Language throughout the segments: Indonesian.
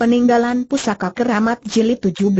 Peninggalan Pusaka Keramat Jilid 17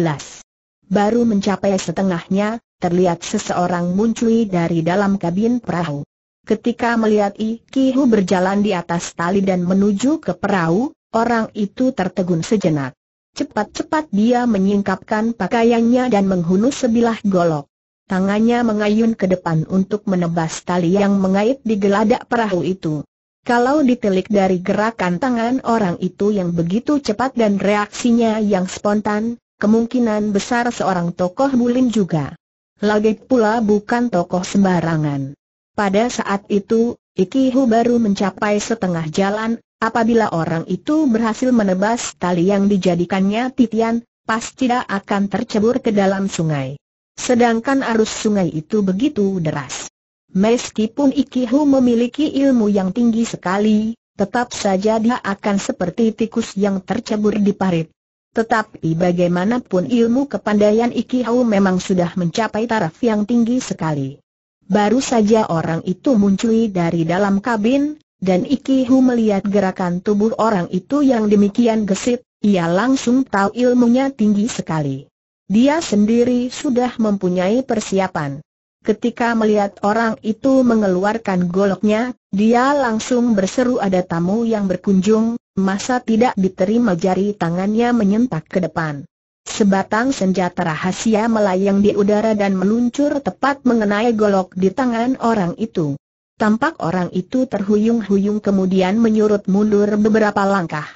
Baru mencapai setengahnya, terlihat seseorang muncul dari dalam kabin perahu. Ketika melihat Ikihu berjalan di atas tali dan menuju ke perahu, orang itu tertegun sejenak. Cepat-cepat dia menyingkapkan pakaiannya dan menghunus sebilah golok. Tangannya mengayun ke depan untuk menebas tali yang mengait di geladak perahu itu. Kalau ditelik dari gerakan tangan orang itu yang begitu cepat dan reaksinya yang spontan, kemungkinan besar seorang tokoh bulim juga. Lagi pula bukan tokoh sembarangan. Pada saat itu, Ikihu baru mencapai setengah jalan, apabila orang itu berhasil menebas tali yang dijadikannya titian, pasti tidak akan tercebur ke dalam sungai. Sedangkan arus sungai itu begitu deras. Meskipun Ikihu memiliki ilmu yang tinggi sekali, tetap saja dia akan seperti tikus yang tercebur di parit. Tetapi bagaimanapun ilmu kepandaian Ikihu memang sudah mencapai taraf yang tinggi sekali. Baru saja orang itu muncul dari dalam kabin, dan Ikihu melihat gerakan tubuh orang itu yang demikian gesit, ia langsung tahu ilmunya tinggi sekali. Dia sendiri sudah mempunyai persiapan. Ketika melihat orang itu mengeluarkan goloknya, dia langsung berseru ada tamu yang berkunjung, masa tidak diterima jari tangannya menyentak ke depan. Sebatang senjata rahasia melayang di udara dan meluncur tepat mengenai golok di tangan orang itu. Tampak orang itu terhuyung-huyung kemudian menyurut mundur beberapa langkah.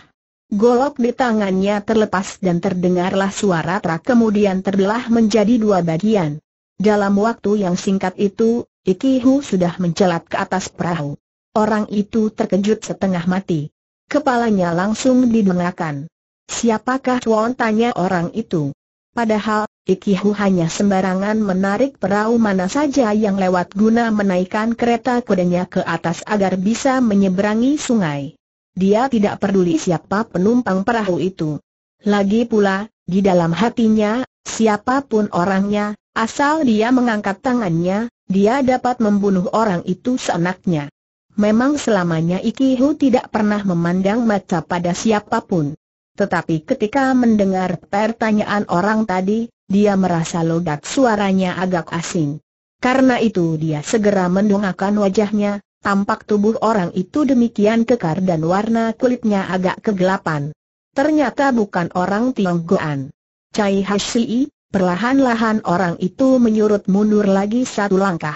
Golok di tangannya terlepas dan terdengarlah suara terak kemudian terbelah menjadi dua bagian. Dalam waktu yang singkat itu, Ikihu sudah mencelat ke atas perahu. Orang itu terkejut setengah mati. Kepalanya langsung didengarkan. Siapakah Chuan tanya orang itu? Padahal, Ikihu hanya sembarangan menarik perahu mana saja yang lewat guna menaikkan kereta kudanya ke atas agar bisa menyeberangi sungai. Dia tidak peduli siapa penumpang perahu itu. Lagi pula, di dalam hatinya, siapapun orangnya, Asal dia mengangkat tangannya, dia dapat membunuh orang itu seenaknya. Memang selamanya Ikihu tidak pernah memandang mata pada siapapun. Tetapi ketika mendengar pertanyaan orang tadi, dia merasa logat suaranya agak asing. Karena itu dia segera mendongakkan wajahnya, tampak tubuh orang itu demikian kekar dan warna kulitnya agak kegelapan. Ternyata bukan orang Tionggoan. Cai Hashi Perlahan-lahan orang itu menyurut mundur lagi satu langkah.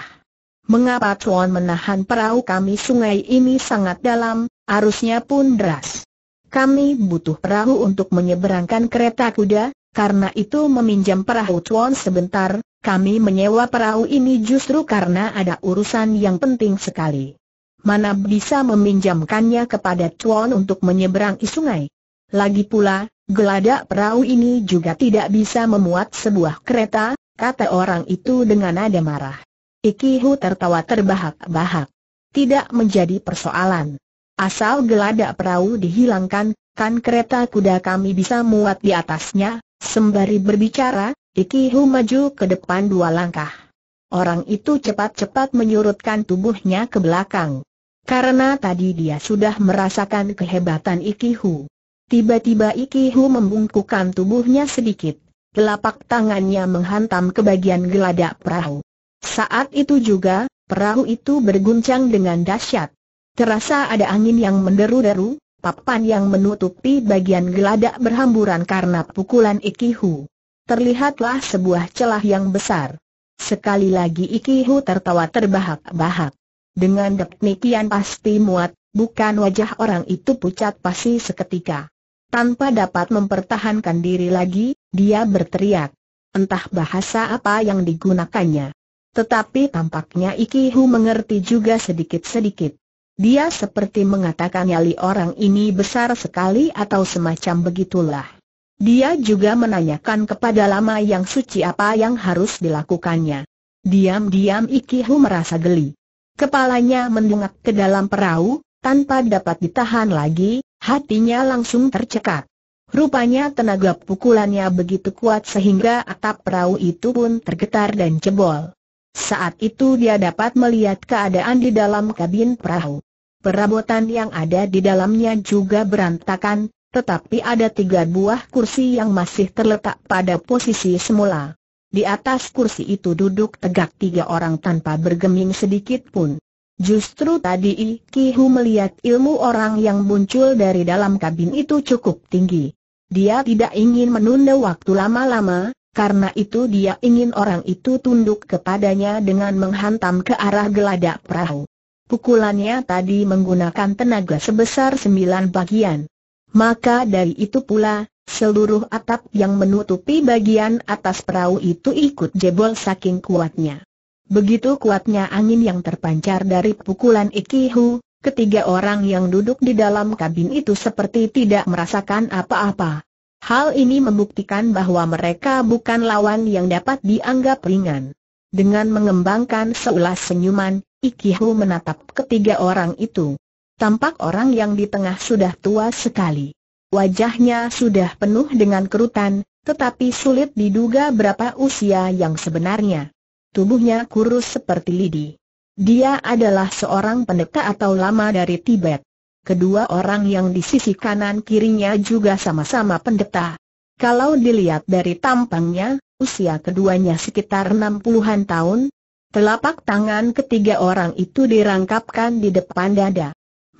Mengapa Tuan menahan perahu kami sungai ini sangat dalam, arusnya pun deras. Kami butuh perahu untuk menyeberangkan kereta kuda, karena itu meminjam perahu Tuan sebentar, kami menyewa perahu ini justru karena ada urusan yang penting sekali. Mana bisa meminjamkannya kepada Tuan untuk menyeberangi sungai? Lagi pula, geladak perahu ini juga tidak bisa memuat sebuah kereta, kata orang itu dengan nada marah. Ikihu tertawa terbahak-bahak. Tidak menjadi persoalan. Asal geladak perahu dihilangkan, kan kereta kuda kami bisa muat di atasnya, sembari berbicara, Ikihu maju ke depan dua langkah. Orang itu cepat-cepat menyurutkan tubuhnya ke belakang. Karena tadi dia sudah merasakan kehebatan Ikihu. Tiba-tiba Ikihu membungkukkan tubuhnya sedikit. Telapak tangannya menghantam ke bagian geladak perahu. Saat itu juga, perahu itu berguncang dengan dahsyat. Terasa ada angin yang menderu-deru, papan yang menutupi bagian geladak berhamburan karena pukulan Ikihu. Terlihatlah sebuah celah yang besar. Sekali lagi Ikihu tertawa terbahak-bahak. Dengan demikian pasti muat, bukan wajah orang itu pucat pasti seketika. Tanpa dapat mempertahankan diri lagi, dia berteriak. Entah bahasa apa yang digunakannya. Tetapi tampaknya Ikihu mengerti juga sedikit-sedikit. Dia seperti mengatakan nyali orang ini besar sekali atau semacam begitulah. Dia juga menanyakan kepada lama yang suci apa yang harus dilakukannya. Diam-diam Ikihu merasa geli. Kepalanya mendungak ke dalam perahu, tanpa dapat ditahan lagi, Hatinya langsung tercekat. Rupanya tenaga pukulannya begitu kuat sehingga atap perahu itu pun tergetar dan jebol. Saat itu dia dapat melihat keadaan di dalam kabin perahu. Perabotan yang ada di dalamnya juga berantakan, tetapi ada tiga buah kursi yang masih terletak pada posisi semula. Di atas kursi itu duduk tegak tiga orang tanpa bergeming sedikit pun. Justru tadi I Hu melihat ilmu orang yang muncul dari dalam kabin itu cukup tinggi. Dia tidak ingin menunda waktu lama-lama, karena itu dia ingin orang itu tunduk kepadanya dengan menghantam ke arah geladak perahu. Pukulannya tadi menggunakan tenaga sebesar sembilan bagian. Maka dari itu pula, seluruh atap yang menutupi bagian atas perahu itu ikut jebol saking kuatnya. Begitu kuatnya angin yang terpancar dari pukulan Ikihu, ketiga orang yang duduk di dalam kabin itu seperti tidak merasakan apa-apa. Hal ini membuktikan bahwa mereka bukan lawan yang dapat dianggap ringan. Dengan mengembangkan seulas senyuman, Ikihu menatap ketiga orang itu. Tampak orang yang di tengah sudah tua sekali. Wajahnya sudah penuh dengan kerutan, tetapi sulit diduga berapa usia yang sebenarnya. Tubuhnya kurus seperti lidi. Dia adalah seorang pendeta atau lama dari Tibet. Kedua orang yang di sisi kanan kirinya juga sama-sama pendeta. Kalau dilihat dari tampangnya, usia keduanya sekitar 60-an tahun. Telapak tangan ketiga orang itu dirangkapkan di depan dada.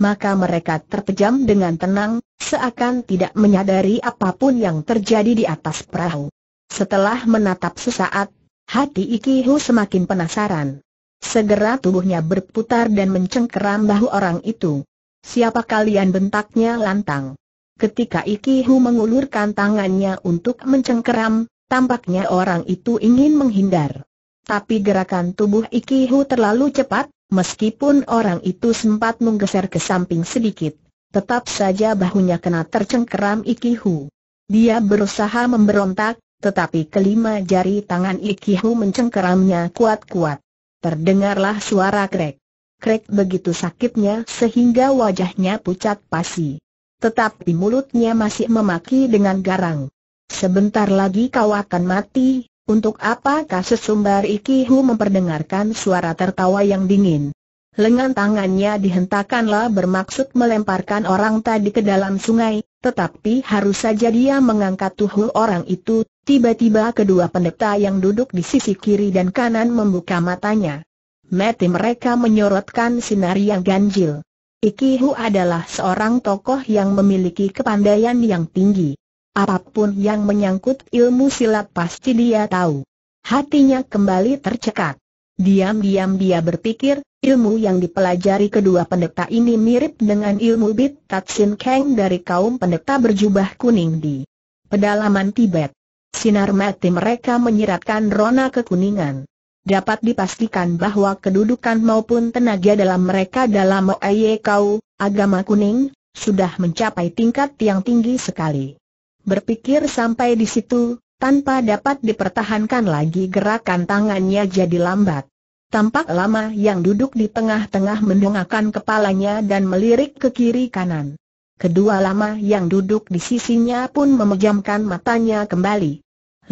Maka mereka terpejam dengan tenang, seakan tidak menyadari apapun yang terjadi di atas perahu. Setelah menatap sesaat, Hati Iki Hu semakin penasaran. Segera tubuhnya berputar dan mencengkeram bahu orang itu. Siapa kalian bentaknya lantang. Ketika Iki Hu mengulurkan tangannya untuk mencengkeram, tampaknya orang itu ingin menghindar. Tapi gerakan tubuh Iki Hu terlalu cepat, meskipun orang itu sempat menggeser ke samping sedikit, tetap saja bahunya kena tercengkeram Iki Hu. Dia berusaha memberontak, tetapi kelima jari tangan Ikihu mencengkeramnya kuat-kuat. Terdengarlah suara krek. Krek begitu sakitnya sehingga wajahnya pucat pasi. Tetapi mulutnya masih memaki dengan garang. Sebentar lagi kau akan mati, untuk apakah sesumbar Ikihu memperdengarkan suara tertawa yang dingin? Lengan tangannya dihentakkanlah bermaksud melemparkan orang tadi ke dalam sungai, tetapi harus saja dia mengangkat tuhul orang itu, Tiba-tiba kedua pendeta yang duduk di sisi kiri dan kanan membuka matanya. Mati mereka menyorotkan sinar yang ganjil. Ikihu adalah seorang tokoh yang memiliki kepandaian yang tinggi. Apapun yang menyangkut ilmu silat pasti dia tahu. Hatinya kembali tercekat. Diam-diam dia berpikir, ilmu yang dipelajari kedua pendeta ini mirip dengan ilmu Bit Tatsin Kang dari kaum pendeta berjubah kuning di pedalaman Tibet. Sinar mati mereka menyiratkan rona kekuningan. Dapat dipastikan bahwa kedudukan maupun tenaga dalam mereka dalam Oye Kau, agama kuning, sudah mencapai tingkat yang tinggi sekali. Berpikir sampai di situ, tanpa dapat dipertahankan lagi gerakan tangannya jadi lambat. Tampak lama yang duduk di tengah-tengah mendongakkan kepalanya dan melirik ke kiri kanan. Kedua lama yang duduk di sisinya pun memejamkan matanya kembali.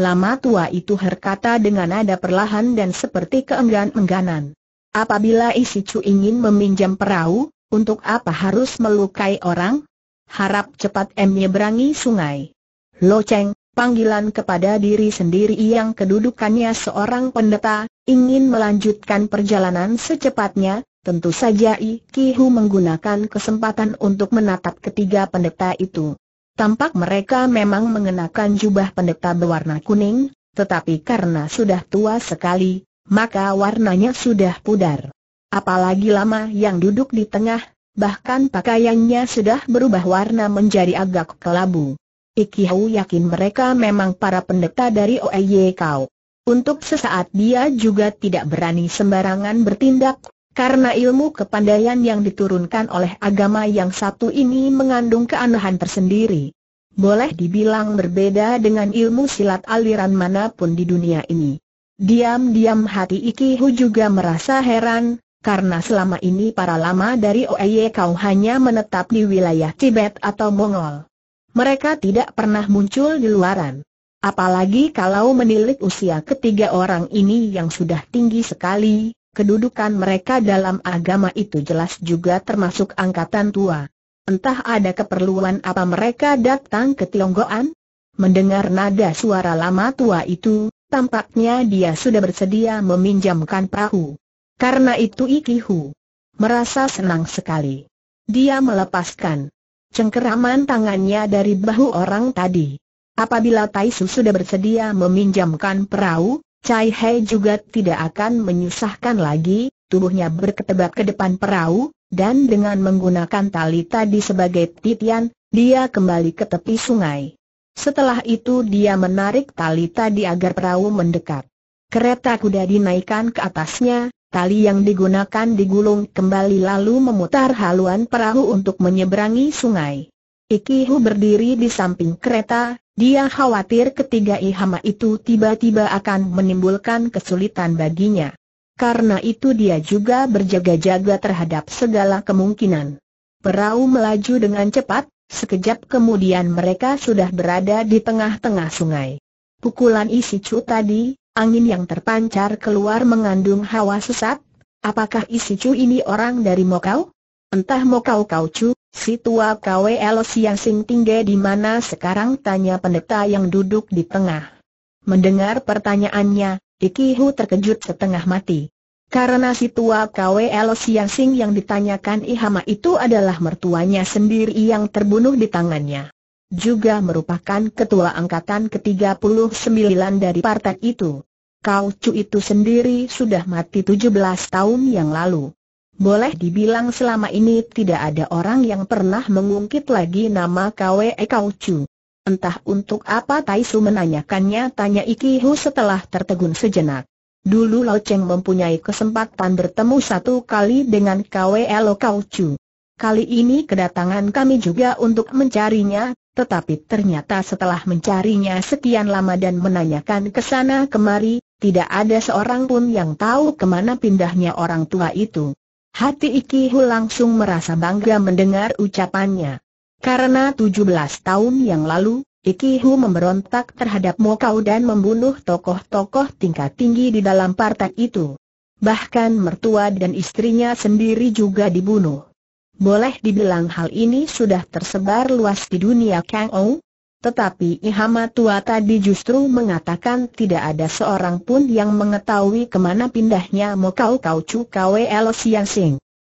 Lama tua itu berkata dengan nada perlahan dan seperti keenggan-engganan. Apabila Isi Chu ingin meminjam perahu, untuk apa harus melukai orang? Harap cepat M berangi sungai. Lo Cheng, panggilan kepada diri sendiri yang kedudukannya seorang pendeta, ingin melanjutkan perjalanan secepatnya, Tentu saja I Kihu menggunakan kesempatan untuk menatap ketiga pendeta itu. Tampak mereka memang mengenakan jubah pendeta berwarna kuning, tetapi karena sudah tua sekali, maka warnanya sudah pudar. Apalagi lama yang duduk di tengah, bahkan pakaiannya sudah berubah warna menjadi agak kelabu. Ikihu yakin mereka memang para pendeta dari Oeye Kau. Untuk sesaat dia juga tidak berani sembarangan bertindak, karena ilmu kepandaian yang diturunkan oleh agama yang satu ini mengandung keanehan tersendiri. Boleh dibilang berbeda dengan ilmu silat aliran manapun di dunia ini. Diam-diam hati Iki Hu juga merasa heran, karena selama ini para lama dari Oeye Kau hanya menetap di wilayah Tibet atau Mongol. Mereka tidak pernah muncul di luaran. Apalagi kalau menilik usia ketiga orang ini yang sudah tinggi sekali, kedudukan mereka dalam agama itu jelas juga termasuk angkatan tua. Entah ada keperluan apa mereka datang ke Tionggoan? Mendengar nada suara lama tua itu, tampaknya dia sudah bersedia meminjamkan perahu. Karena itu Ikihu merasa senang sekali. Dia melepaskan cengkeraman tangannya dari bahu orang tadi. Apabila Taisu sudah bersedia meminjamkan perahu, Cai Hei juga tidak akan menyusahkan lagi, tubuhnya berketebak ke depan perahu, dan dengan menggunakan tali tadi sebagai titian, dia kembali ke tepi sungai. Setelah itu dia menarik tali tadi agar perahu mendekat. Kereta kuda dinaikkan ke atasnya, Tali yang digunakan digulung kembali lalu memutar haluan perahu untuk menyeberangi sungai. Ikihu berdiri di samping kereta, dia khawatir ketiga ihama itu tiba-tiba akan menimbulkan kesulitan baginya. Karena itu dia juga berjaga-jaga terhadap segala kemungkinan. Perahu melaju dengan cepat, sekejap kemudian mereka sudah berada di tengah-tengah sungai. Pukulan isi cu tadi, angin yang terpancar keluar mengandung hawa sesat, Apakah Isichu ini orang dari Mokau? Entah mau kau kau cu, si tua KWL Siang Sing tinggal di mana sekarang tanya pendeta yang duduk di tengah. Mendengar pertanyaannya, Iki Hu terkejut setengah mati. Karena si tua KWL Siang Sing yang ditanyakan Ihama itu adalah mertuanya sendiri yang terbunuh di tangannya. Juga merupakan ketua angkatan ke-39 dari partai itu. Kau Cu itu sendiri sudah mati 17 tahun yang lalu. Boleh dibilang selama ini tidak ada orang yang pernah mengungkit lagi nama Kwe Kau Chu. Entah untuk apa Tai Su menanyakannya tanya Iki Hu setelah tertegun sejenak. Dulu Lau Cheng mempunyai kesempatan bertemu satu kali dengan Kwe Lo Kau Chu. Kali ini kedatangan kami juga untuk mencarinya, tetapi ternyata setelah mencarinya sekian lama dan menanyakan ke sana kemari, tidak ada seorang pun yang tahu kemana pindahnya orang tua itu. Hati Ikihu langsung merasa bangga mendengar ucapannya. Karena 17 tahun yang lalu, Ikihu memberontak terhadap Mokau dan membunuh tokoh-tokoh tingkat tinggi di dalam partai itu. Bahkan mertua dan istrinya sendiri juga dibunuh. Boleh dibilang hal ini sudah tersebar luas di dunia Kang Ou, tetapi Ihama tua tadi justru mengatakan tidak ada seorang pun yang mengetahui kemana pindahnya Mokau Kau Chu e Elo Sian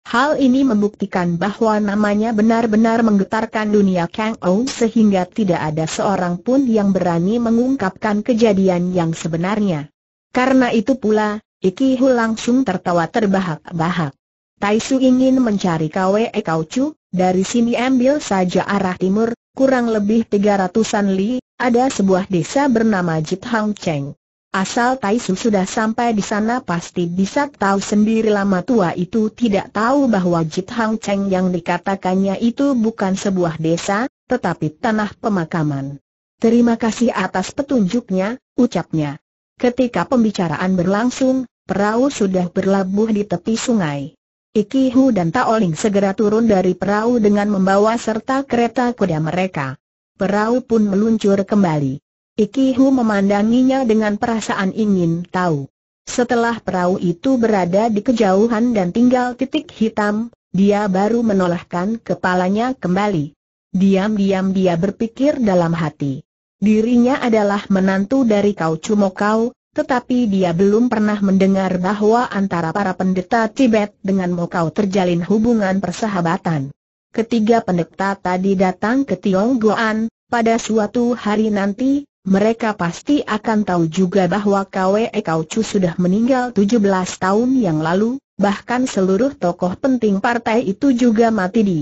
Hal ini membuktikan bahwa namanya benar-benar menggetarkan dunia Kang Ou sehingga tidak ada seorang pun yang berani mengungkapkan kejadian yang sebenarnya. Karena itu pula, Iki Hu langsung tertawa terbahak-bahak. Tai Su ingin mencari KWE Kau e dari sini ambil saja arah timur, kurang lebih tiga ratusan li, ada sebuah desa bernama Jit Hang Cheng. Asal Tai sudah sampai di sana pasti bisa tahu sendiri lama tua itu tidak tahu bahwa Jit Hang Cheng yang dikatakannya itu bukan sebuah desa, tetapi tanah pemakaman. Terima kasih atas petunjuknya, ucapnya. Ketika pembicaraan berlangsung, perahu sudah berlabuh di tepi sungai. Ikihu dan Taoling segera turun dari perahu dengan membawa serta kereta kuda mereka. Perahu pun meluncur kembali. Ikihu memandanginya dengan perasaan ingin tahu. Setelah perahu itu berada di kejauhan dan tinggal titik hitam, dia baru menolakkan kepalanya kembali. Diam-diam dia berpikir dalam hati. Dirinya adalah menantu dari Kau Cumokau, tetapi dia belum pernah mendengar bahwa antara para pendeta Tibet dengan Mokau terjalin hubungan persahabatan. Ketiga pendeta tadi datang ke Tionggoan, pada suatu hari nanti, mereka pasti akan tahu juga bahwa Kwe Kau Chu sudah meninggal 17 tahun yang lalu, bahkan seluruh tokoh penting partai itu juga mati di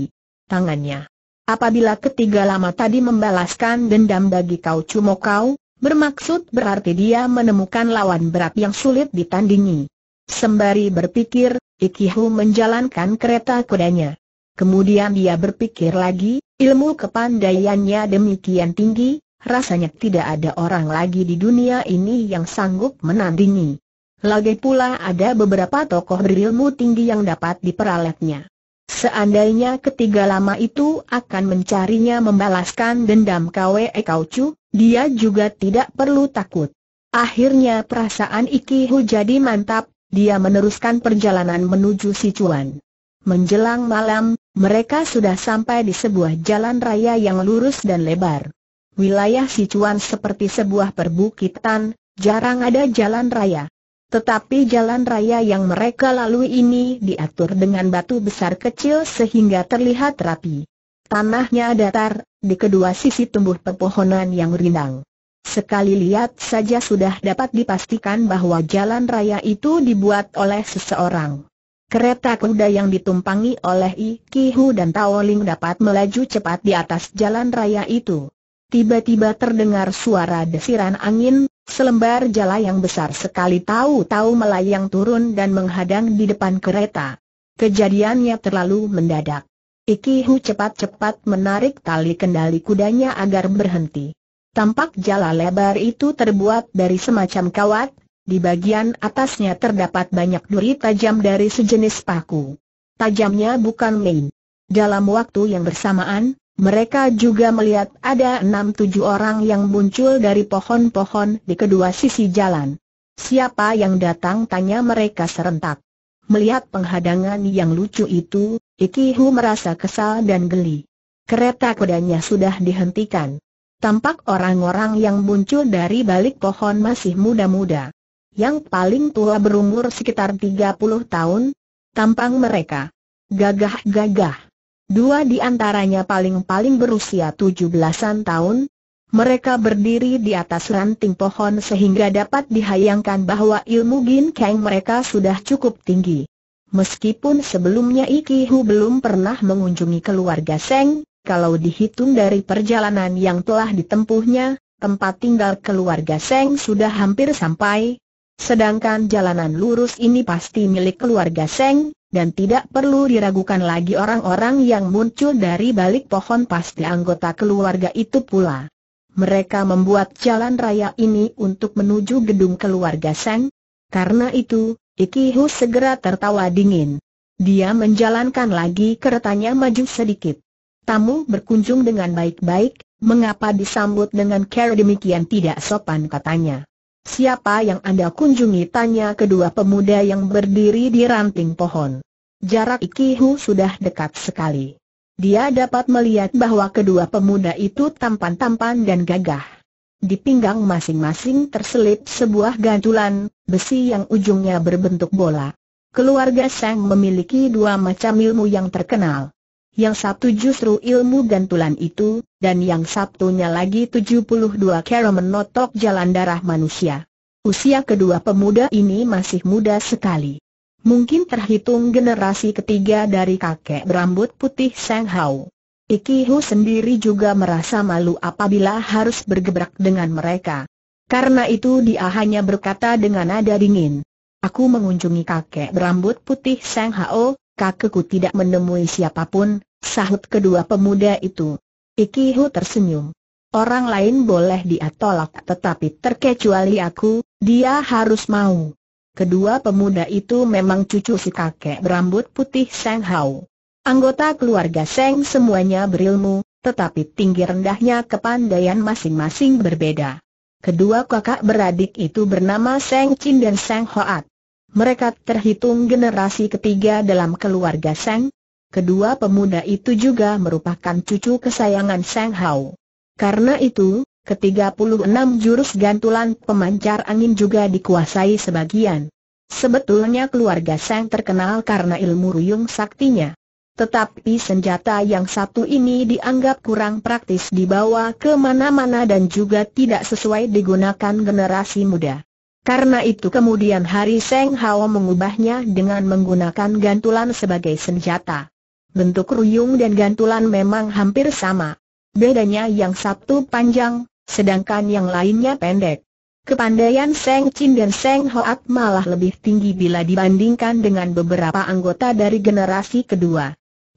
tangannya. Apabila ketiga lama tadi membalaskan dendam bagi Kau Chu Mokau, Bermaksud berarti dia menemukan lawan berat yang sulit ditandingi. Sembari berpikir, Ikihu menjalankan kereta kudanya. Kemudian dia berpikir lagi, ilmu kepandaiannya demikian tinggi, rasanya tidak ada orang lagi di dunia ini yang sanggup menandingi. Lagi pula ada beberapa tokoh berilmu tinggi yang dapat diperalatnya. Seandainya ketiga lama itu akan mencarinya membalaskan dendam Kwe Kaucu, dia juga tidak perlu takut. Akhirnya perasaan Ikiho jadi mantap, dia meneruskan perjalanan menuju Sichuan. Menjelang malam, mereka sudah sampai di sebuah jalan raya yang lurus dan lebar. Wilayah Sichuan seperti sebuah perbukitan, jarang ada jalan raya. Tetapi jalan raya yang mereka lalui ini diatur dengan batu besar kecil sehingga terlihat rapi. Tanahnya datar, di kedua sisi tumbuh pepohonan yang rindang. Sekali lihat saja sudah dapat dipastikan bahwa jalan raya itu dibuat oleh seseorang. Kereta kuda yang ditumpangi oleh I Kihu dan Taoling dapat melaju cepat di atas jalan raya itu. Tiba-tiba terdengar suara desiran angin, selembar jala yang besar sekali tahu-tahu melayang turun dan menghadang di depan kereta. Kejadiannya terlalu mendadak. Ikihu cepat-cepat menarik tali kendali kudanya agar berhenti. Tampak jala lebar itu terbuat dari semacam kawat, di bagian atasnya terdapat banyak duri tajam dari sejenis paku. Tajamnya bukan main. Dalam waktu yang bersamaan, mereka juga melihat ada enam tujuh orang yang muncul dari pohon-pohon di kedua sisi jalan. Siapa yang datang tanya mereka serentak. Melihat penghadangan yang lucu itu, Iki Hu merasa kesal dan geli. Kereta kudanya sudah dihentikan. Tampak orang-orang yang muncul dari balik pohon masih muda-muda. Yang paling tua berumur sekitar 30 tahun. Tampang mereka gagah-gagah. Dua di antaranya paling-paling berusia 17-an tahun. Mereka berdiri di atas ranting pohon sehingga dapat dihayangkan bahwa ilmu Gin Kang mereka sudah cukup tinggi. Meskipun sebelumnya Ikihu belum pernah mengunjungi keluarga Seng, kalau dihitung dari perjalanan yang telah ditempuhnya, tempat tinggal keluarga Seng sudah hampir sampai. Sedangkan jalanan lurus ini pasti milik keluarga Seng, dan tidak perlu diragukan lagi orang-orang yang muncul dari balik pohon pasti anggota keluarga itu pula. Mereka membuat jalan raya ini untuk menuju gedung keluarga Seng. Karena itu, Ikihu segera tertawa dingin. Dia menjalankan lagi keretanya maju sedikit. Tamu berkunjung dengan baik-baik, mengapa disambut dengan care demikian tidak sopan katanya. Siapa yang Anda kunjungi? Tanya kedua pemuda yang berdiri di ranting pohon. Jarak Ikihu sudah dekat sekali. Dia dapat melihat bahwa kedua pemuda itu tampan-tampan dan gagah. Di pinggang masing-masing terselip sebuah gantulan, besi yang ujungnya berbentuk bola. Keluarga Seng memiliki dua macam ilmu yang terkenal. Yang satu justru ilmu gantulan itu, dan yang satunya lagi 72 kera menotok jalan darah manusia. Usia kedua pemuda ini masih muda sekali. Mungkin terhitung generasi ketiga dari kakek berambut putih Seng Hao. Ikiho sendiri juga merasa malu apabila harus bergebrak dengan mereka. Karena itu dia hanya berkata dengan nada dingin. Aku mengunjungi kakek berambut putih Sang Hao, kakekku tidak menemui siapapun, sahut kedua pemuda itu. Ikiho tersenyum. Orang lain boleh dia tolak tetapi terkecuali aku, dia harus mau. Kedua pemuda itu memang cucu si kakek berambut putih Sang Hao. Anggota keluarga Seng semuanya berilmu, tetapi tinggi rendahnya kepandaian masing-masing berbeda. Kedua kakak beradik itu bernama Seng Chin dan Seng Hoat. Mereka terhitung generasi ketiga dalam keluarga Seng. Kedua pemuda itu juga merupakan cucu kesayangan Seng Hao. Karena itu, ketiga puluh enam jurus gantulan pemancar angin juga dikuasai sebagian. Sebetulnya keluarga Seng terkenal karena ilmu ruyung saktinya. Tetapi senjata yang satu ini dianggap kurang praktis dibawa ke mana-mana dan juga tidak sesuai digunakan generasi muda. Karena itu kemudian hari Seng Hao mengubahnya dengan menggunakan gantulan sebagai senjata. Bentuk ruyung dan gantulan memang hampir sama. Bedanya yang satu panjang, sedangkan yang lainnya pendek. Kepandaian Seng Chin dan Seng Hoat malah lebih tinggi bila dibandingkan dengan beberapa anggota dari generasi kedua.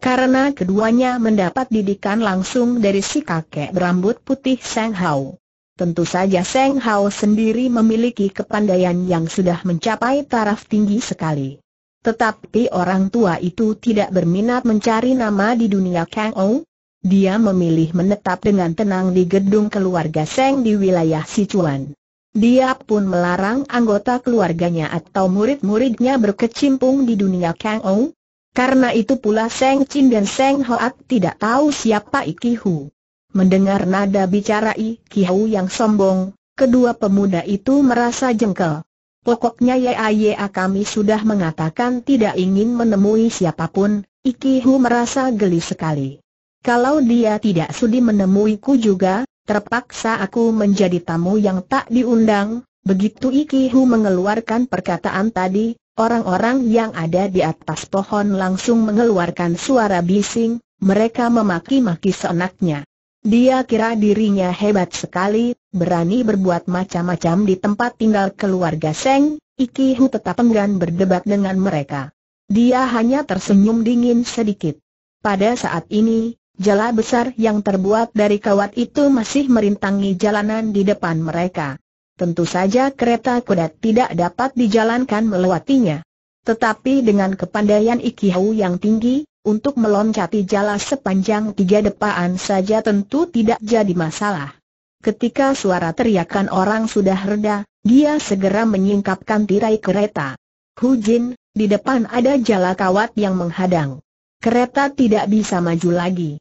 Karena keduanya mendapat didikan langsung dari si kakek berambut putih Seng Hao. Tentu saja Seng Hao sendiri memiliki kepandaian yang sudah mencapai taraf tinggi sekali. Tetapi orang tua itu tidak berminat mencari nama di dunia Kang Ou. Dia memilih menetap dengan tenang di gedung keluarga Seng di wilayah Sichuan. Dia pun melarang anggota keluarganya atau murid-muridnya berkecimpung di dunia Kang Ou, karena itu pula Seng Chin dan Seng Hoat tidak tahu siapa Iki Hu. Mendengar nada bicara Iki Hu yang sombong, kedua pemuda itu merasa jengkel. Pokoknya ya ya kami sudah mengatakan tidak ingin menemui siapapun, Iki Hu merasa geli sekali. Kalau dia tidak sudi menemuiku juga, terpaksa aku menjadi tamu yang tak diundang, begitu Iki Hu mengeluarkan perkataan tadi, Orang-orang yang ada di atas pohon langsung mengeluarkan suara bising, mereka memaki-maki seenaknya. Dia kira dirinya hebat sekali, berani berbuat macam-macam di tempat tinggal keluarga Seng, Iki Hu tetap enggan berdebat dengan mereka. Dia hanya tersenyum dingin sedikit. Pada saat ini, jala besar yang terbuat dari kawat itu masih merintangi jalanan di depan mereka tentu saja kereta kuda tidak dapat dijalankan melewatinya. Tetapi dengan kepandaian Ikihau yang tinggi, untuk meloncati jalan sepanjang tiga depaan saja tentu tidak jadi masalah. Ketika suara teriakan orang sudah reda, dia segera menyingkapkan tirai kereta. Hu Jin, di depan ada jala kawat yang menghadang. Kereta tidak bisa maju lagi.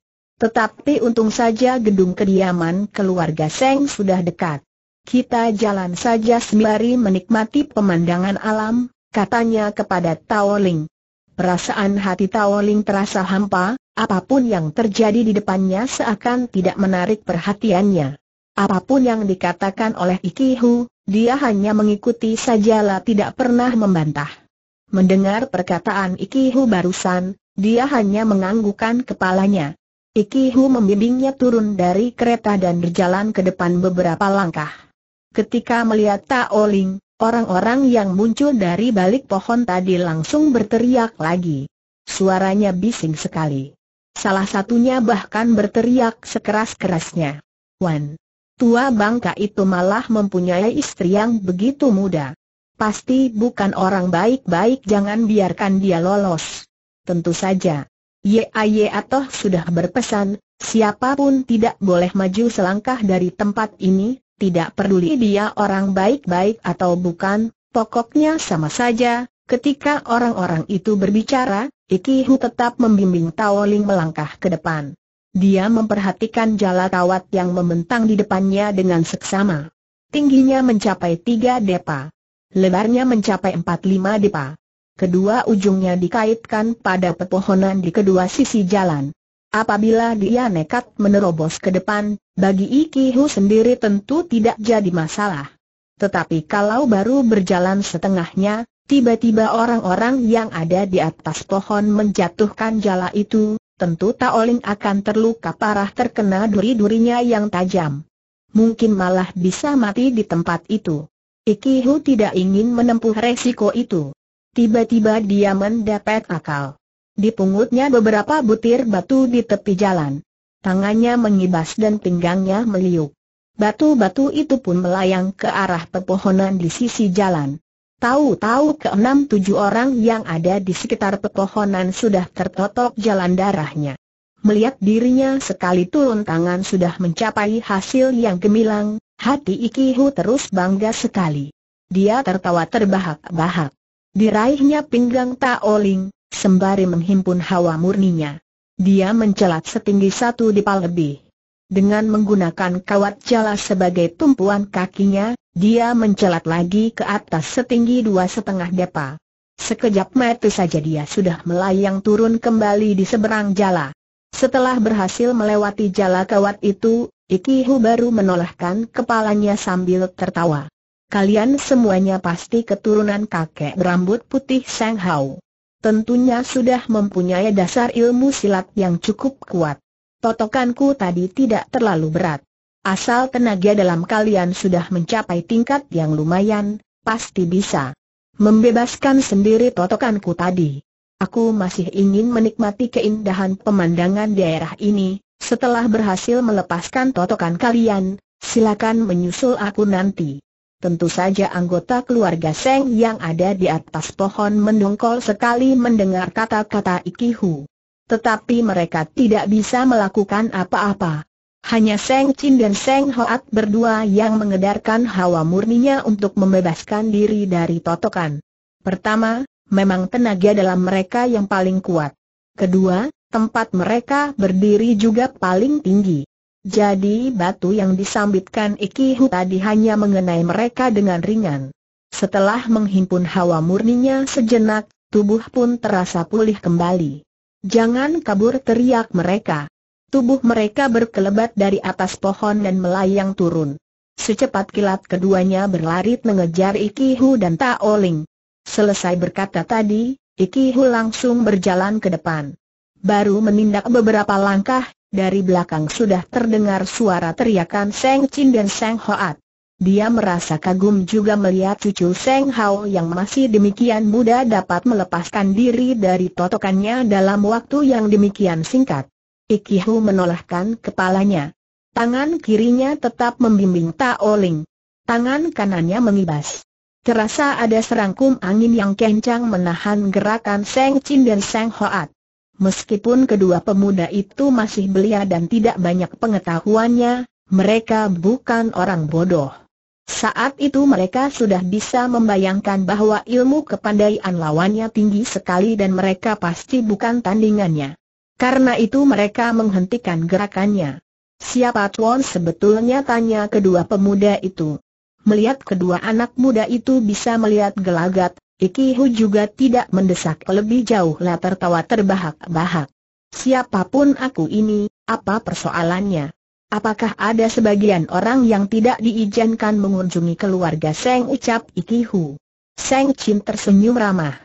Tetapi untung saja gedung kediaman keluarga Seng sudah dekat. Kita jalan saja sembari menikmati pemandangan alam, katanya kepada Tao Perasaan hati Tao terasa hampa, apapun yang terjadi di depannya seakan tidak menarik perhatiannya. Apapun yang dikatakan oleh Iki Hu, dia hanya mengikuti sajalah tidak pernah membantah. Mendengar perkataan Iki Hu barusan, dia hanya menganggukkan kepalanya. Iki Hu membimbingnya turun dari kereta dan berjalan ke depan beberapa langkah. Ketika melihat Taoling, orang-orang yang muncul dari balik pohon tadi langsung berteriak lagi. Suaranya bising sekali. Salah satunya bahkan berteriak sekeras-kerasnya. Wan, tua bangka itu malah mempunyai istri yang begitu muda. Pasti bukan orang baik-baik jangan biarkan dia lolos. Tentu saja. YAY atau sudah berpesan, siapapun tidak boleh maju selangkah dari tempat ini, tidak peduli dia orang baik-baik atau bukan, pokoknya sama saja, ketika orang-orang itu berbicara, Ikihu tetap membimbing Taoling melangkah ke depan. Dia memperhatikan jala kawat yang membentang di depannya dengan seksama. Tingginya mencapai tiga depa. Lebarnya mencapai empat lima depa. Kedua ujungnya dikaitkan pada pepohonan di kedua sisi jalan. Apabila dia nekat menerobos ke depan, bagi Ikihu sendiri tentu tidak jadi masalah. Tetapi kalau baru berjalan setengahnya, tiba-tiba orang-orang yang ada di atas pohon menjatuhkan jala itu, tentu Taoling akan terluka parah terkena duri-durinya yang tajam. Mungkin malah bisa mati di tempat itu. Ikihu tidak ingin menempuh resiko itu. Tiba-tiba dia mendapat akal. Dipungutnya beberapa butir batu di tepi jalan. Tangannya mengibas dan pinggangnya meliuk. Batu-batu itu pun melayang ke arah pepohonan di sisi jalan. Tahu-tahu ke enam tujuh orang yang ada di sekitar pepohonan sudah tertotok jalan darahnya. Melihat dirinya sekali turun tangan sudah mencapai hasil yang gemilang, hati Ikihu terus bangga sekali. Dia tertawa terbahak-bahak. Diraihnya pinggang Taoling, sembari menghimpun hawa murninya. Dia mencelat setinggi satu dipal lebih. Dengan menggunakan kawat jala sebagai tumpuan kakinya, dia mencelat lagi ke atas setinggi dua setengah depa. Sekejap mata saja dia sudah melayang turun kembali di seberang jala. Setelah berhasil melewati jala kawat itu, Ikihu baru menolakkan kepalanya sambil tertawa. Kalian semuanya pasti keturunan kakek berambut putih Sang Hao tentunya sudah mempunyai dasar ilmu silat yang cukup kuat. Totokanku tadi tidak terlalu berat. Asal tenaga dalam kalian sudah mencapai tingkat yang lumayan, pasti bisa membebaskan sendiri totokanku tadi. Aku masih ingin menikmati keindahan pemandangan daerah ini. Setelah berhasil melepaskan totokan kalian, silakan menyusul aku nanti. Tentu saja anggota keluarga Seng yang ada di atas pohon mendongkol sekali mendengar kata-kata Ikihu. Tetapi mereka tidak bisa melakukan apa-apa. Hanya Seng Chin dan Seng Hoat berdua yang mengedarkan hawa murninya untuk membebaskan diri dari totokan. Pertama, memang tenaga dalam mereka yang paling kuat. Kedua, tempat mereka berdiri juga paling tinggi. Jadi batu yang disambitkan Ikihu tadi hanya mengenai mereka dengan ringan. Setelah menghimpun hawa murninya sejenak, tubuh pun terasa pulih kembali. Jangan kabur teriak mereka. Tubuh mereka berkelebat dari atas pohon dan melayang turun. Secepat kilat keduanya berlari mengejar Ikihu dan Taoling. Selesai berkata tadi, Ikihu langsung berjalan ke depan. Baru menindak beberapa langkah, dari belakang sudah terdengar suara teriakan Seng Chin dan Seng Hoat. Dia merasa kagum juga melihat cucu Seng Hao yang masih demikian muda dapat melepaskan diri dari totokannya dalam waktu yang demikian singkat. Ikihu menolakkan kepalanya. Tangan kirinya tetap membimbing Taoling. Tangan kanannya mengibas. Terasa ada serangkum angin yang kencang menahan gerakan Seng Chin dan Seng Hoat. Meskipun kedua pemuda itu masih belia dan tidak banyak pengetahuannya, mereka bukan orang bodoh. Saat itu mereka sudah bisa membayangkan bahwa ilmu kepandaian lawannya tinggi sekali dan mereka pasti bukan tandingannya. Karena itu mereka menghentikan gerakannya. Siapa Tuan sebetulnya tanya kedua pemuda itu. Melihat kedua anak muda itu bisa melihat gelagat, Ikihu juga tidak mendesak lebih jauh lah tertawa terbahak-bahak. Siapapun aku ini, apa persoalannya? Apakah ada sebagian orang yang tidak diizinkan mengunjungi keluarga Seng ucap Ikihu? Seng Chin tersenyum ramah.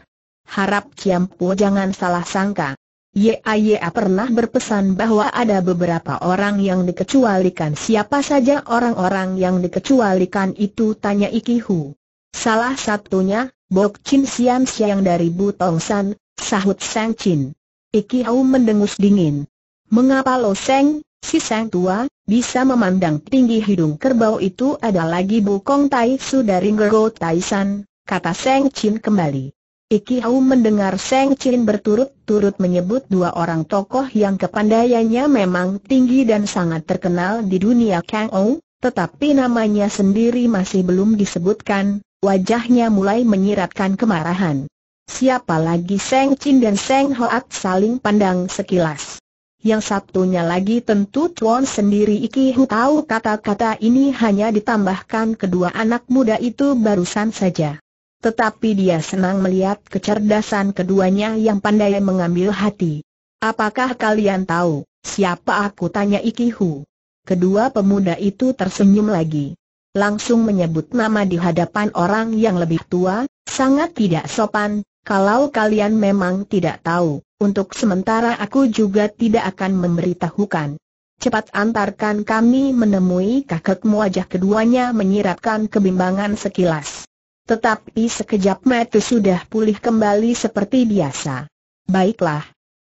Harap Po jangan salah sangka. Ya Ya pernah berpesan bahwa ada beberapa orang yang dikecualikan Siapa saja orang-orang yang dikecualikan itu tanya Ikihu Salah satunya, Bok Chin Sian Siang dari Butong San, sahut Sang Chin. Iki Hau mendengus dingin. Mengapa Lo Seng, si Sang Tua, bisa memandang tinggi hidung kerbau itu ada lagi Bukong Tai Su dari Ngero Tai San, kata Sang Chin kembali. Iki Hau mendengar Sang Chin berturut-turut menyebut dua orang tokoh yang kepandaiannya memang tinggi dan sangat terkenal di dunia Kang Ou, tetapi namanya sendiri masih belum disebutkan, Wajahnya mulai menyiratkan kemarahan. Siapa lagi Seng Chin dan Seng Hoat saling pandang sekilas. Yang satunya lagi tentu Tuan sendiri Iki Hu tahu kata-kata ini hanya ditambahkan kedua anak muda itu barusan saja. Tetapi dia senang melihat kecerdasan keduanya yang pandai mengambil hati. Apakah kalian tahu, siapa aku tanya Iki Hu? Kedua pemuda itu tersenyum lagi langsung menyebut nama di hadapan orang yang lebih tua, sangat tidak sopan, kalau kalian memang tidak tahu, untuk sementara aku juga tidak akan memberitahukan. Cepat antarkan kami menemui kakekmu wajah keduanya menyiratkan kebimbangan sekilas. Tetapi sekejap mata sudah pulih kembali seperti biasa. Baiklah.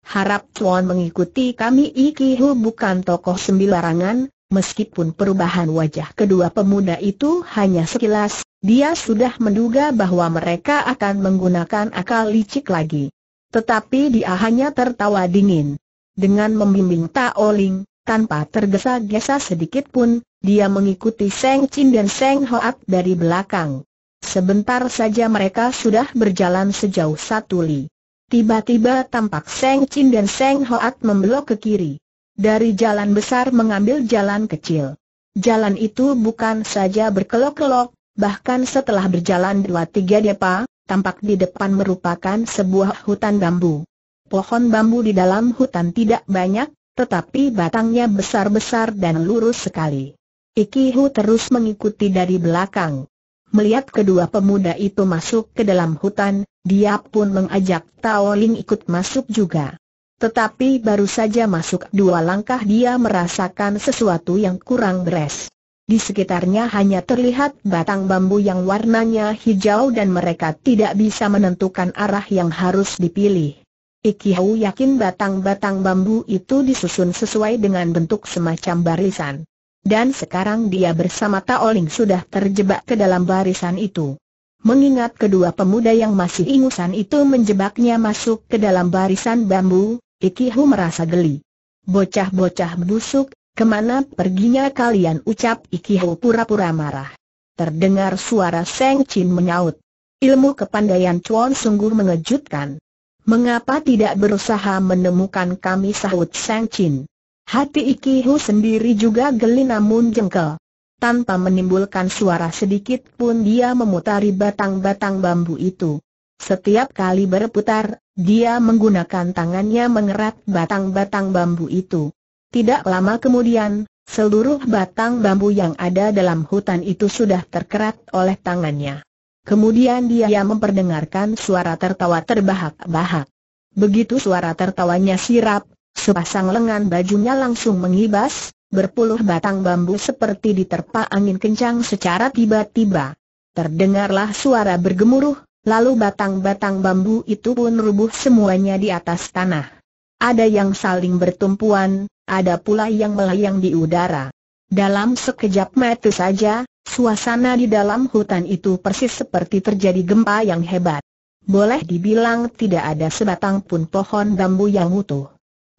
Harap Tuan mengikuti kami Iki Hu bukan tokoh sembilarangan, Meskipun perubahan wajah kedua pemuda itu hanya sekilas, dia sudah menduga bahwa mereka akan menggunakan akal licik lagi. Tetapi dia hanya tertawa dingin. Dengan membimbing Taoling, tanpa tergesa-gesa sedikit pun, dia mengikuti Seng Chin dan Seng Hoat dari belakang. Sebentar saja mereka sudah berjalan sejauh satu li. Tiba-tiba tampak Seng Chin dan Seng Hoat membelok ke kiri. Dari jalan besar mengambil jalan kecil. Jalan itu bukan saja berkelok-kelok, bahkan setelah berjalan dua tiga depa, tampak di depan merupakan sebuah hutan bambu. Pohon bambu di dalam hutan tidak banyak, tetapi batangnya besar-besar dan lurus sekali. Ikihu terus mengikuti dari belakang. Melihat kedua pemuda itu masuk ke dalam hutan, dia pun mengajak Tao Ling ikut masuk juga. Tetapi baru saja masuk dua langkah dia merasakan sesuatu yang kurang beres. Di sekitarnya hanya terlihat batang bambu yang warnanya hijau dan mereka tidak bisa menentukan arah yang harus dipilih. Ikihau yakin batang-batang bambu itu disusun sesuai dengan bentuk semacam barisan. Dan sekarang dia bersama Taoling sudah terjebak ke dalam barisan itu. Mengingat kedua pemuda yang masih ingusan itu menjebaknya masuk ke dalam barisan bambu, Ikihu merasa geli. Bocah-bocah busuk, kemana perginya kalian ucap Ikihu pura-pura marah. Terdengar suara Seng Chin menyaut. Ilmu kepandaian Chuan sungguh mengejutkan. Mengapa tidak berusaha menemukan kami sahut Seng Chin? Hati Ikihu sendiri juga geli namun jengkel. Tanpa menimbulkan suara sedikit pun dia memutari batang-batang bambu itu. Setiap kali berputar, dia menggunakan tangannya mengerat batang-batang bambu itu. Tidak lama kemudian, seluruh batang bambu yang ada dalam hutan itu sudah terkerat oleh tangannya. Kemudian dia memperdengarkan suara tertawa terbahak-bahak. Begitu suara tertawanya sirap, sepasang lengan bajunya langsung mengibas, berpuluh batang bambu seperti diterpa angin kencang secara tiba-tiba. Terdengarlah suara bergemuruh, Lalu batang-batang bambu itu pun rubuh semuanya di atas tanah. Ada yang saling bertumpuan, ada pula yang melayang di udara. Dalam sekejap mata saja, suasana di dalam hutan itu persis seperti terjadi gempa yang hebat. Boleh dibilang tidak ada sebatang pun pohon bambu yang utuh.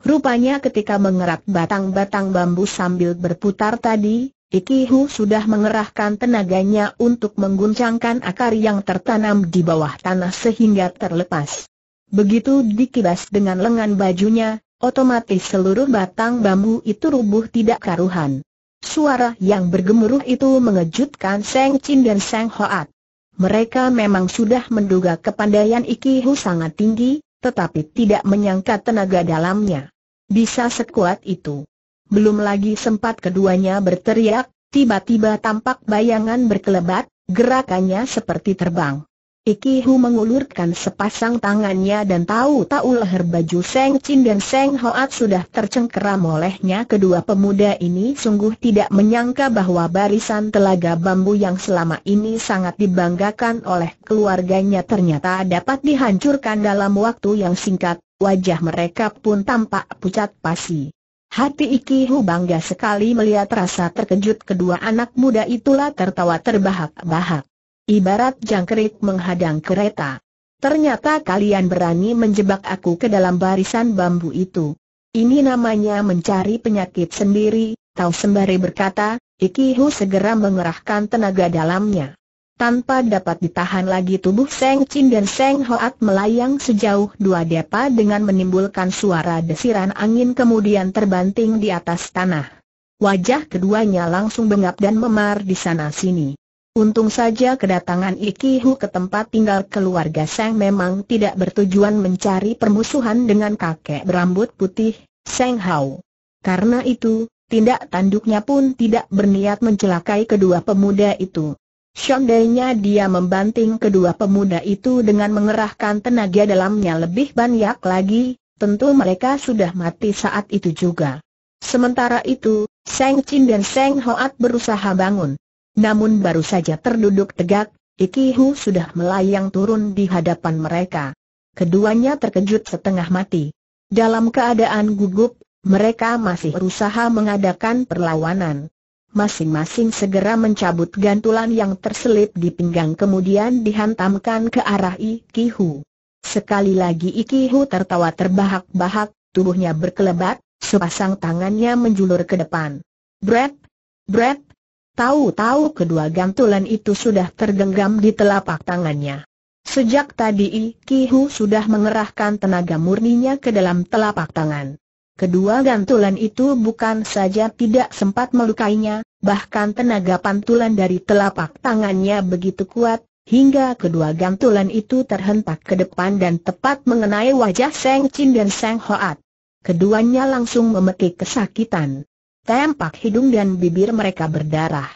Rupanya ketika mengerat batang-batang bambu sambil berputar tadi, Ikihu sudah mengerahkan tenaganya untuk mengguncangkan akar yang tertanam di bawah tanah sehingga terlepas. Begitu dikibas dengan lengan bajunya, otomatis seluruh batang bambu itu rubuh tidak karuhan. Suara yang bergemuruh itu mengejutkan Seng Chin dan Seng Hoat. Mereka memang sudah menduga kepandaian Ikihu sangat tinggi, tetapi tidak menyangka tenaga dalamnya. Bisa sekuat itu. Belum lagi sempat keduanya berteriak, tiba-tiba tampak bayangan berkelebat, gerakannya seperti terbang. Iki Hu mengulurkan sepasang tangannya dan tahu-tahu leher baju Seng Chin dan Seng Hoat sudah tercengkeram olehnya kedua pemuda ini sungguh tidak menyangka bahwa barisan telaga bambu yang selama ini sangat dibanggakan oleh keluarganya ternyata dapat dihancurkan dalam waktu yang singkat, wajah mereka pun tampak pucat pasi. Hati Ikihu bangga sekali melihat rasa terkejut kedua anak muda itulah tertawa terbahak-bahak. Ibarat jangkrik menghadang kereta. Ternyata kalian berani menjebak aku ke dalam barisan bambu itu. Ini namanya mencari penyakit sendiri, tahu sembari berkata, Ikihu segera mengerahkan tenaga dalamnya. Tanpa dapat ditahan lagi tubuh Seng Chin dan Seng Hoat melayang sejauh dua depa dengan menimbulkan suara desiran angin kemudian terbanting di atas tanah. Wajah keduanya langsung bengap dan memar di sana-sini. Untung saja kedatangan Iki Hu ke tempat tinggal keluarga Seng memang tidak bertujuan mencari permusuhan dengan kakek berambut putih, Seng Hao. Karena itu, tindak tanduknya pun tidak berniat mencelakai kedua pemuda itu. Seandainya dia membanting kedua pemuda itu dengan mengerahkan tenaga dalamnya lebih banyak lagi, tentu mereka sudah mati saat itu juga. Sementara itu, Seng Chin dan Seng Hoat berusaha bangun. Namun baru saja terduduk tegak, Iki Hu sudah melayang turun di hadapan mereka. Keduanya terkejut setengah mati. Dalam keadaan gugup, mereka masih berusaha mengadakan perlawanan masing-masing segera mencabut gantulan yang terselip di pinggang kemudian dihantamkan ke arah Iki Hu. Sekali lagi Iki Hu tertawa terbahak-bahak, tubuhnya berkelebat, sepasang tangannya menjulur ke depan. Bret, bret, tahu-tahu kedua gantulan itu sudah tergenggam di telapak tangannya. Sejak tadi Iki Hu sudah mengerahkan tenaga murninya ke dalam telapak tangan. Kedua gantulan itu bukan saja tidak sempat melukainya, bahkan tenaga pantulan dari telapak tangannya begitu kuat, hingga kedua gantulan itu terhentak ke depan dan tepat mengenai wajah Seng Chin dan Seng Hoat. Keduanya langsung memekik kesakitan. Tempak hidung dan bibir mereka berdarah.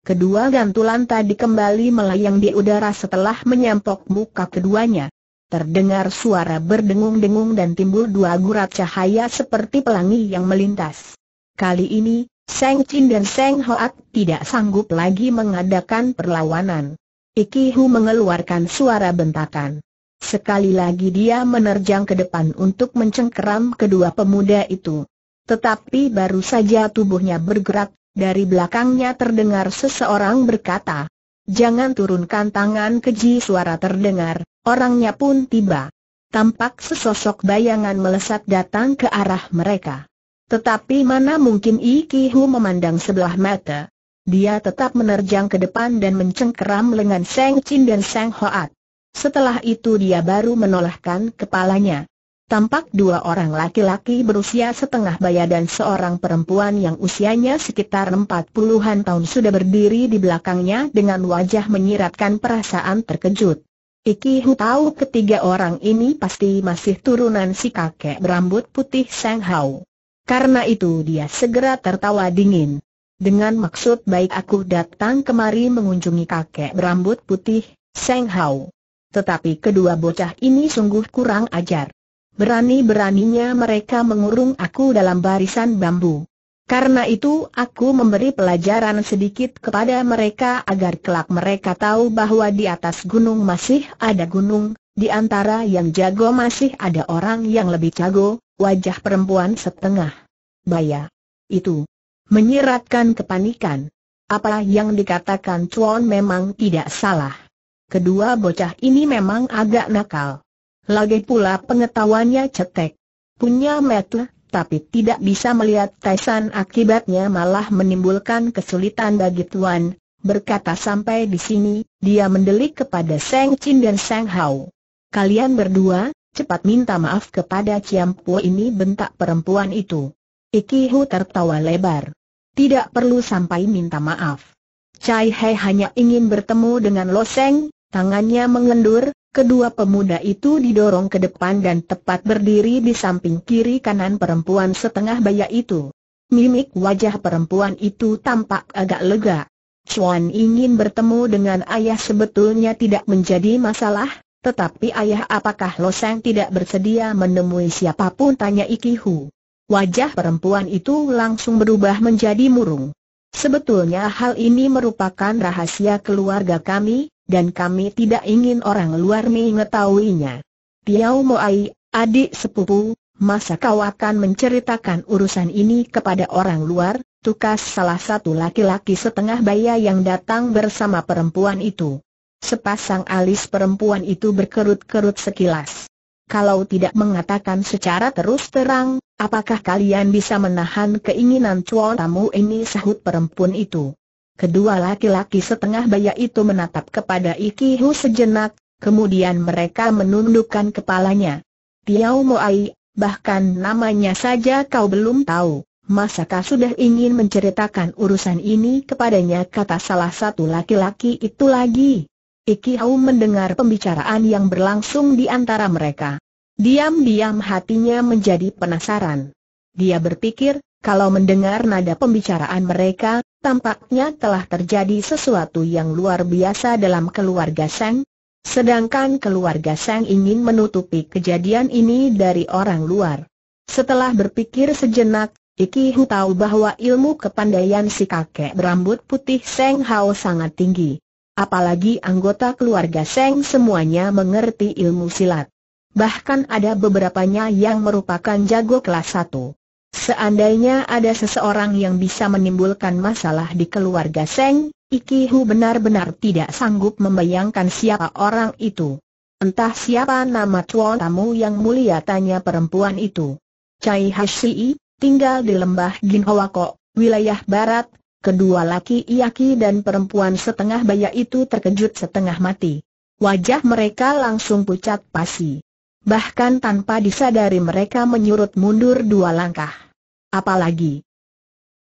Kedua gantulan tadi kembali melayang di udara setelah menyampok muka keduanya terdengar suara berdengung-dengung dan timbul dua gurat cahaya seperti pelangi yang melintas. Kali ini, Seng Chin dan Seng Hoat tidak sanggup lagi mengadakan perlawanan. Iki Hu mengeluarkan suara bentakan. Sekali lagi dia menerjang ke depan untuk mencengkeram kedua pemuda itu. Tetapi baru saja tubuhnya bergerak, dari belakangnya terdengar seseorang berkata, Jangan turunkan tangan keji suara terdengar, Orangnya pun tiba. Tampak sesosok bayangan melesat datang ke arah mereka. Tetapi mana mungkin Iki Hu memandang sebelah mata. Dia tetap menerjang ke depan dan mencengkeram lengan Seng Chin dan Seng Hoat. Setelah itu dia baru menolakkan kepalanya. Tampak dua orang laki-laki berusia setengah baya dan seorang perempuan yang usianya sekitar empat puluhan tahun sudah berdiri di belakangnya dengan wajah menyiratkan perasaan terkejut. Iki Hu tahu ketiga orang ini pasti masih turunan si kakek berambut putih Sang Hao. Karena itu dia segera tertawa dingin. Dengan maksud baik aku datang kemari mengunjungi kakek berambut putih, Sang Hao. Tetapi kedua bocah ini sungguh kurang ajar. Berani-beraninya mereka mengurung aku dalam barisan bambu. Karena itu aku memberi pelajaran sedikit kepada mereka agar kelak mereka tahu bahwa di atas gunung masih ada gunung, di antara yang jago masih ada orang yang lebih jago, wajah perempuan setengah. Baya. Itu. Menyiratkan kepanikan. Apa yang dikatakan Chuan memang tidak salah. Kedua bocah ini memang agak nakal. Lagi pula pengetahuannya cetek. Punya metu tapi tidak bisa melihat Taisan akibatnya malah menimbulkan kesulitan bagi Tuan. Berkata sampai di sini, dia mendelik kepada Seng Chin dan Seng Hao. Kalian berdua, cepat minta maaf kepada Ciam Po ini bentak perempuan itu. Iki Hu tertawa lebar. Tidak perlu sampai minta maaf. Cai He hanya ingin bertemu dengan Lo Seng, tangannya mengendur, Kedua pemuda itu didorong ke depan dan tepat berdiri di samping kiri kanan perempuan setengah baya itu. Mimik wajah perempuan itu tampak agak lega. Chuan ingin bertemu dengan ayah sebetulnya tidak menjadi masalah, tetapi ayah apakah Loseng tidak bersedia menemui siapapun tanya Ikihu. Wajah perempuan itu langsung berubah menjadi murung. Sebetulnya hal ini merupakan rahasia keluarga kami, dan kami tidak ingin orang luar mengetahuinya. Tiau Moai, adik sepupu, masa kau akan menceritakan urusan ini kepada orang luar? Tukas salah satu laki-laki setengah baya yang datang bersama perempuan itu. Sepasang alis perempuan itu berkerut-kerut sekilas. Kalau tidak mengatakan secara terus terang, apakah kalian bisa menahan keinginan cuan tamu ini sahut perempuan itu? Kedua laki-laki setengah baya itu menatap kepada Iki Hu sejenak, kemudian mereka menundukkan kepalanya. Tiau Moai, bahkan namanya saja kau belum tahu, masakah sudah ingin menceritakan urusan ini kepadanya kata salah satu laki-laki itu lagi. Iki Hu mendengar pembicaraan yang berlangsung di antara mereka. Diam-diam hatinya menjadi penasaran. Dia berpikir, kalau mendengar nada pembicaraan mereka, tampaknya telah terjadi sesuatu yang luar biasa dalam keluarga Seng. Sedangkan keluarga Seng ingin menutupi kejadian ini dari orang luar. Setelah berpikir sejenak, Iki Hu tahu bahwa ilmu kepandaian si kakek berambut putih Seng Hao sangat tinggi. Apalagi anggota keluarga Seng semuanya mengerti ilmu silat. Bahkan ada beberapanya yang merupakan jago kelas 1. Seandainya ada seseorang yang bisa menimbulkan masalah di keluarga Seng, Ikihu benar-benar tidak sanggup membayangkan siapa orang itu. Entah siapa nama cuan tamu yang mulia tanya perempuan itu. Cai Hsi, tinggal di lembah Ginhowako, wilayah barat, kedua laki-laki dan perempuan setengah baya itu terkejut setengah mati. Wajah mereka langsung pucat pasi bahkan tanpa disadari mereka menyurut mundur dua langkah. Apalagi,